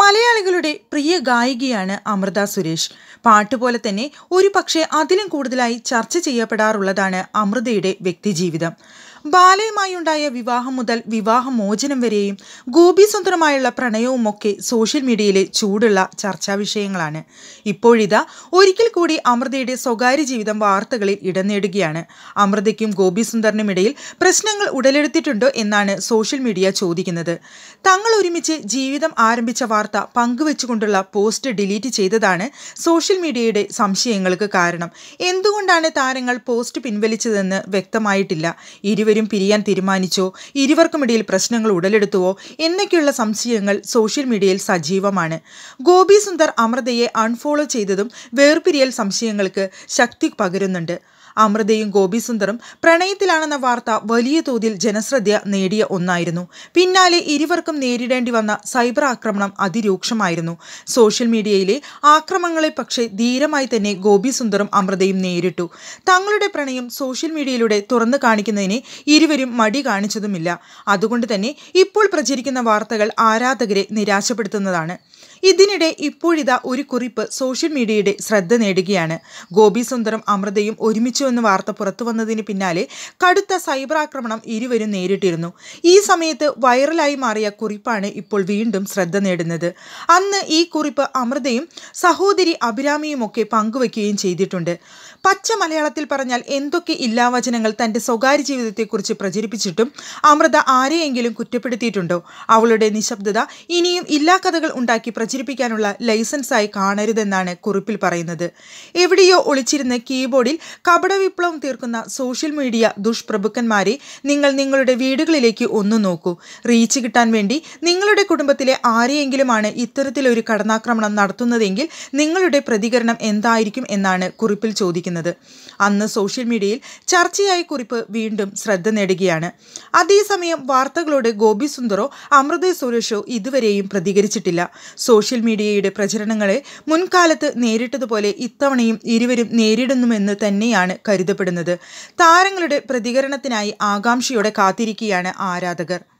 മലയാളികളുടെ പ്രിയ ഗായികയാണ് അമൃത സുരേഷ് പാട്ട് പോലെ തന്നെ ഒരു പക്ഷേ അതിലും കൂടുതലായി ചർച്ച ചെയ്യപ്പെടാറുള്ളതാണ് അമൃതയുടെ വ്യക്തിജീവിതം ബാലയുമായുണ്ടായ വിവാഹം മുതൽ വിവാഹമോചനം വരെയും പ്രണയവും പ്രണയവുമൊക്കെ സോഷ്യൽ മീഡിയയിലെ ചൂടുള്ള ചർച്ചാ വിഷയങ്ങളാണ് ഇപ്പോഴിതാ ഒരിക്കൽ കൂടി അമൃതയുടെ സ്വകാര്യ ജീവിതം വാർത്തകളിൽ ഇടം നേടുകയാണ് അമൃതയ്ക്കും ഗോപിസുന്ദറിനും ഇടയിൽ പ്രശ്നങ്ങൾ ഉടലെടുത്തിട്ടുണ്ടോ എന്നാണ് സോഷ്യൽ മീഡിയ ചോദിക്കുന്നത് തങ്ങൾ ഒരുമിച്ച് ജീവിതം ആരംഭിച്ച വാർത്ത പങ്കുവെച്ചുകൊണ്ടുള്ള പോസ്റ്റ് ഡിലീറ്റ് ചെയ്തതാണ് സോഷ്യൽ മീഡിയയുടെ സംശയങ്ങൾക്ക് കാരണം എന്തുകൊണ്ടാണ് താരങ്ങൾ പോസ്റ്റ് പിൻവലിച്ചതെന്ന് വ്യക്തമായിട്ടില്ല ഇരുവരും ഇരുവരും പിരിയാൻ തീരുമാനിച്ചോ ഇരുവർക്കുമിടയിൽ പ്രശ്നങ്ങൾ ഉടലെടുത്തുവോ എന്നൊക്കെയുള്ള സംശയങ്ങൾ സോഷ്യൽ മീഡിയയിൽ സജീവമാണ് ഗോപി സുന്ദർ അമൃതയെ അൺഫോളോ ചെയ്തതും വേർപിരിയൽ സംശയങ്ങൾക്ക് ശക്തി പകരുന്നുണ്ട് അമൃതയും ഗോപിസുന്ദറും പ്രണയത്തിലാണെന്ന വാർത്ത വലിയ തോതിൽ ജനശ്രദ്ധ നേടിയ ഒന്നായിരുന്നു പിന്നാലെ ഇരുവർക്കും നേരിടേണ്ടി വന്ന സൈബർ ആക്രമണം അതിരൂക്ഷമായിരുന്നു സോഷ്യൽ മീഡിയയിലെ ആക്രമണങ്ങളെ പക്ഷേ ധീരമായി തന്നെ ഗോപിസുന്ദറും അമൃതയും നേരിട്ടു തങ്ങളുടെ പ്രണയം സോഷ്യൽ മീഡിയയിലൂടെ തുറന്നു കാണിക്കുന്നതിനെ ഇരുവരും മടി കാണിച്ചതുമില്ല അതുകൊണ്ട് തന്നെ ഇപ്പോൾ പ്രചരിക്കുന്ന വാർത്തകൾ ആരാധകരെ നിരാശപ്പെടുത്തുന്നതാണ് ഇതിനിടെ ഇപ്പോഴിതാ ഒരു കുറിപ്പ് സോഷ്യൽ മീഡിയയുടെ ശ്രദ്ധ നേടുകയാണ് ഗോപി സുന്ദരം അമൃതയും ഒരുമിച്ചു എന്ന വാർത്ത പുറത്തു വന്നതിന് പിന്നാലെ കടുത്ത സൈബർ ആക്രമണം ഇരുവരും നേരിട്ടിരുന്നു ഈ സമയത്ത് വൈറലായി മാറിയ കുറിപ്പാണ് ഇപ്പോൾ വീണ്ടും ശ്രദ്ധ നേടുന്നത് അന്ന് ഈ കുറിപ്പ് അമൃതയും സഹോദരി അഭിരാമിയുമൊക്കെ പങ്കുവയ്ക്കുകയും ചെയ്തിട്ടുണ്ട് പച്ച മലയാളത്തിൽ പറഞ്ഞാൽ എന്തൊക്കെ ഇല്ലാവചനങ്ങൾ തൻ്റെ സ്വകാര്യ ജീവിതത്തെക്കുറിച്ച് പ്രചരിപ്പിച്ചിട്ടും അമൃത ആരെയെങ്കിലും കുറ്റപ്പെടുത്തിയിട്ടുണ്ടോ അവളുടെ നിശബ്ദത ഇനിയും ഇല്ലാ കഥകൾ ഉണ്ടാക്കി പ്രചരിപ്പിക്കാനുള്ള ലൈസൻസായി കാണരുതെന്നാണ് കുറിപ്പിൽ പറയുന്നത് എവിടെയോ ഒളിച്ചിരുന്ന കീബോർഡിൽ വിപ്ലവം തീർക്കുന്ന സോഷ്യൽ മീഡിയ ദുഷ്പ്രഭുക്കന്മാരെ നിങ്ങൾ നിങ്ങളുടെ വീടുകളിലേക്ക് ഒന്നു നോക്കൂ റീച്ച് കിട്ടാൻ വേണ്ടി നിങ്ങളുടെ കുടുംബത്തിലെ ആരെയെങ്കിലുമാണ് ഇത്തരത്തിലൊരു കടന്നാക്രമണം നടത്തുന്നതെങ്കിൽ നിങ്ങളുടെ പ്രതികരണം എന്തായിരിക്കും എന്നാണ് കുറിപ്പിൽ ചോദിക്കുന്നത് ആരംഭിക്കുന്നത് അന്ന് സോഷ്യൽ മീഡിയയിൽ ചർച്ചയായ കുറിപ്പ് വീണ്ടും ശ്രദ്ധ നേടുകയാണ് അതേസമയം വാർത്തകളോട് ഗോപി സുന്ദറോ അമൃത സുരേഷോ ഇതുവരെയും പ്രതികരിച്ചിട്ടില്ല സോഷ്യൽ മീഡിയയുടെ പ്രചരണങ്ങളെ മുൻകാലത്ത് നേരിട്ടതുപോലെ ഇത്തവണയും ഇരുവരും നേരിടുന്നുവെന്ന് തന്നെയാണ് കരുതപ്പെടുന്നത് താരങ്ങളുടെ പ്രതികരണത്തിനായി ആകാംക്ഷയോടെ കാത്തിരിക്കുകയാണ് ആരാധകർ